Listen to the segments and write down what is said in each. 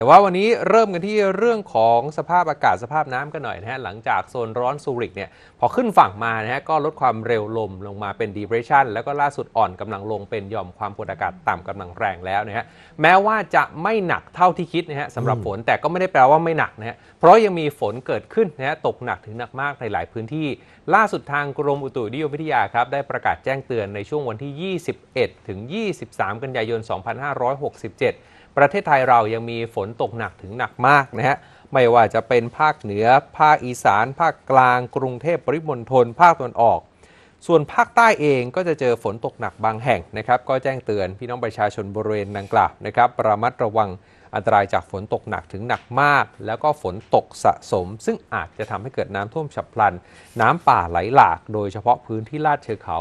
แต่ว่าวันนี้เริ่มกันที่เรื่องของสภาพอากาศสภาพน้ำกันหน่อยนะฮะหลังจากโซนร้อนซูริกเนี่ยพอขึ้นฝั่งมานะฮะก็ลดความเร็วลมลงมาเป็นดีเพรสชันแล้วก็ล่าสุดอ่อนกำลังลงเป็นยอมความกดอากาศต่ำกำลังแรงแล้วนะฮะแม้ว่าจะไม่หนักเท่าที่คิดนะฮะสำหรับฝนแต่ก็ไม่ได้แปลว่าไม่หนักนะฮะเพราะยังมีฝนเกิดขึ้นนะฮะตกหนักถึงหนักมากในหลายพื้นที่ ล่าสุดทางกรมอุตุนิยมวิทยาครับได้ประกาศแจ้งเตือนในช่วงวันที่ 21 ถึง 23 กันยายน 2567ประเทศไทยเรายังมีฝนตกหนักถึงหนักมากนะฮะ ไม่ว่าจะเป็นภาคเหนือภาคอีสาน ภาคกลาง กรุงเทพปริมณฑลภาคตะวันออก ส่วนภาคใต้เองก็จะเจอฝนตกหนักบางแห่งนะครับ ก็แจ้งเตือนพี่น้องประชาชนบริเวณดังกล่าวนะครับระมัดระวังอันตรายจากฝนตกหนักถึงหนักมาก แล้วก็ฝนตกสะสม ซึ่งอาจจะทำให้เกิดน้ำท่วมฉับพลัน น้ำป่าไหลหลาก โดยเฉพาะพื้นที่ลาดเชิงเขา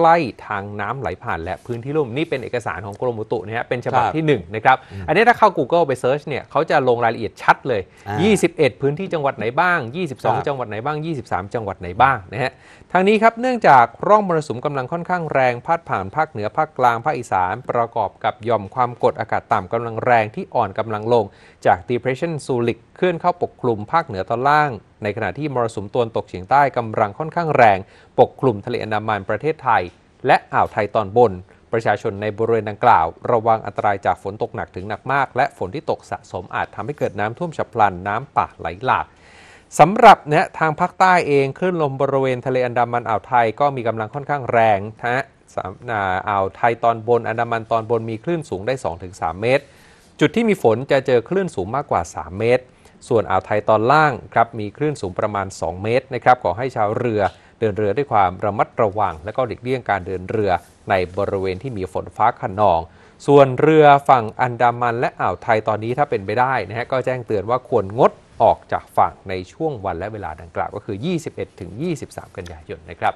ใกล้ทางน้ำไหลผ่านและพื้นที่ลุ่มนี่เป็นเอกสารของกรมอุตุนะฮะเป็นฉบับที่1นะครับ อันนี้ถ้าเข้า Google ไปเซิร์ชเนี่ยเขาจะลงรายละเอียดชัดเลย 21 พื้นที่จังหวัดไหนบ้าง 22 จังหวัดไหนบ้าง 23 จังหวัดไหนบ้างนะฮะทางนี้ครับเนื่องจากร่องมรสุมกำลังค่อนข้างแรงพาดผ่านภาคเหนือภาคกลางภาคอีสานประกอบกับย่อมความกดอากาศต่ำกำลังแรงที่อ่อนอนกำลังลงจาก depression ซูลิกเคลื่อนเข้าปกคลุมภาคเหนือตอนล่าง ในขณะที่มรสุมตวนตกเฉียงใต้กำลังค่อนข้างแรง ปกคลุมทะเลอันดามันประเทศไทย และอ่าวไทยตอนบน ประชาชนในบริเวณดังกล่าว ระวังอันตรายจากฝนตกหนักถึงหนักมาก และฝนที่ตกสะสมอาจทำให้เกิดน้ำท่วมฉับพลันน้ำป่าไหลหลากสำหรับเนี่ยทางภาคใต้เองคลื่นลมบริเวณทะเลอันดามันอ่าวไทยก็มีกำลังค่อนข้างแรงนะฮะอ่าวไทยตอนบนอันดามันตอนบนมีคลื่นสูงได้2-3เมตรจุดที่มีฝนจะเจอคลื่นสูงมากกว่า 3 เมตร ส่วนอ่าวไทยตอนล่างครับมีคลื่นสูงประมาณ 2 เมตรนะครับขอให้ชาวเรือเดินเรือด้วยความระมัดระวัง และก็หลีกเลี่ยงการเดินเรือในบริเวณที่มีฝนฟ้าขนอง ส่วนเรือฝั่งอันดามันและอ่าวไทยตอนนี้ถ้าเป็นไปได้นะฮะก็แจ้งเตือนว่าควรงดออกจากฝั่งในช่วงวันและเวลาดังกล่าว ก็คือ 21-23 กันยายนนะครับ